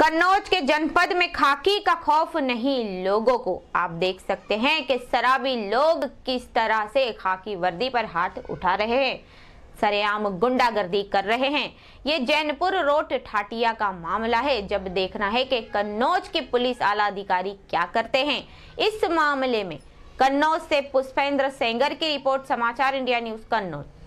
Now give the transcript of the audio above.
कन्नौज के जनपद में खाकी का खौफ नहीं लोगों को आप देख सकते हैं कि शराबी लोग किस तरह से खाकी वर्दी पर हाथ उठा रहे हैं सरेआम गुंडागर्दी कर रहे हैं ये जैनपुर रोड ठाटिया का मामला है जब देखना है कि कन्नौज के पुलिस आला अधिकारी क्या करते हैं इस मामले में कन्नौज से पुष्पेंद्र सेंगर की रिपोर्ट समाचार इंडिया न्यूज कन्नौज